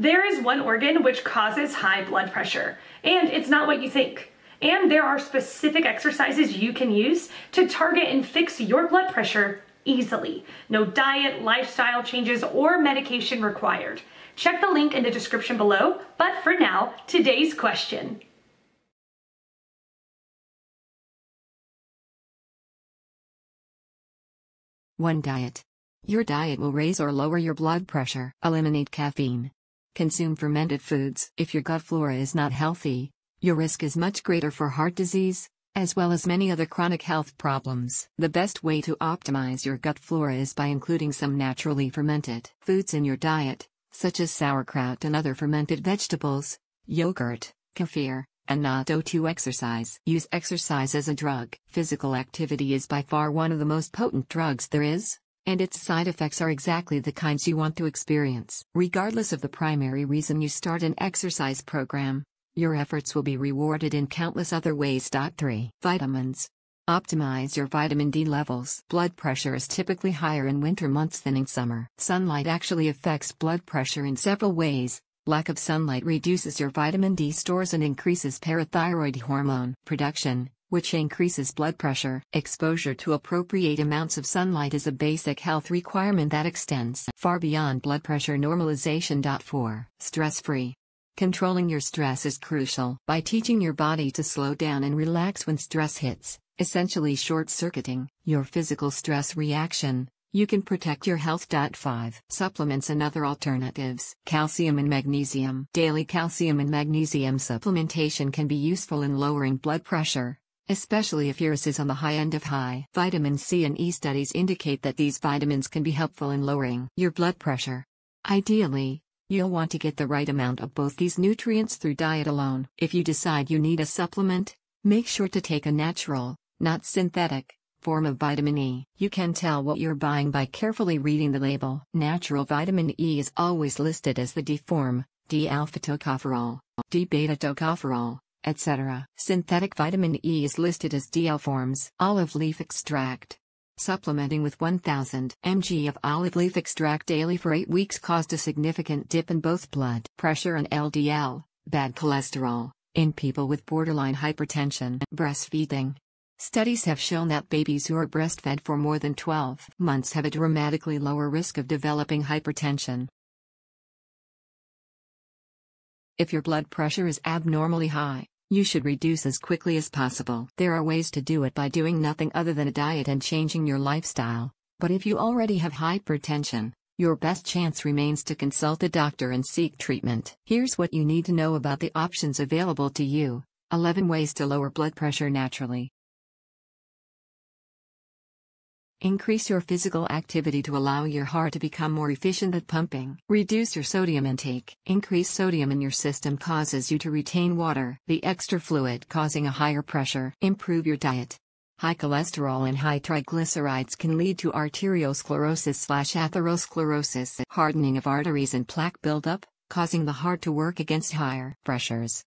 There is one organ which causes high blood pressure, and it's not what you think. And there are specific exercises you can use to target and fix your blood pressure easily. No diet, lifestyle changes, or medication required. Check the link in the description below, but for now, today's question. One diet. Your diet will raise or lower your blood pressure. Eliminate caffeine. Consume fermented foods. If your gut flora is not healthy, your risk is much greater for heart disease, as well as many other chronic health problems. The best way to optimize your gut flora is by including some naturally fermented foods in your diet, such as sauerkraut and other fermented vegetables, yogurt, kefir, and not O2 exercise. Use exercise as a drug. Physical activity is by far one of the most potent drugs there is, and its side effects are exactly the kinds you want to experience. Regardless of the primary reason you start an exercise program, your efforts will be rewarded in countless other ways. 3. Vitamins. Optimize your vitamin D levels. Blood pressure is typically higher in winter months than in summer. Sunlight actually affects blood pressure in several ways. Lack of sunlight reduces your vitamin D stores and increases parathyroid hormone production, which increases blood pressure. Exposure to appropriate amounts of sunlight is a basic health requirement that extends far beyond blood pressure normalization. 4. Stress free. Controlling your stress is crucial. By teaching your body to slow down and relax when stress hits, essentially short circuiting your physical stress reaction, you can protect your health. 5. Supplements and other alternatives. Calcium and magnesium. Daily calcium and magnesium supplementation can be useful in lowering blood pressure, especially if yours is on the high end of high. Vitamin C and E studies indicate that these vitamins can be helpful in lowering your blood pressure. Ideally, you'll want to get the right amount of both these nutrients through diet alone. If you decide you need a supplement, make sure to take a natural, not synthetic, form of vitamin E. You can tell what you're buying by carefully reading the label. Natural vitamin E is always listed as the D form, D alpha tocopherol, D beta tocopherol, etc. Synthetic vitamin E is listed as DL forms. Olive leaf extract. Supplementing with 1000 mg of olive leaf extract daily for 8 weeks caused a significant dip in both blood pressure and LDL, bad cholesterol, in people with borderline hypertension. Breastfeeding. Studies have shown that babies who are breastfed for more than 12 months have a dramatically lower risk of developing hypertension. If your blood pressure is abnormally high, you should reduce as quickly as possible. There are ways to do it by doing nothing other than a diet and changing your lifestyle, but if you already have hypertension, your best chance remains to consult a doctor and seek treatment. Here's what you need to know about the options available to you 11 ways to lower blood pressure naturally. Increase your physical activity to allow your heart to become more efficient at pumping. Reduce your sodium intake. Increased sodium in your system causes you to retain water, the extra fluid causing a higher pressure. Improve your diet. High cholesterol and high triglycerides can lead to arteriosclerosis/atherosclerosis, hardening of arteries and plaque buildup, causing the heart to work against higher pressures.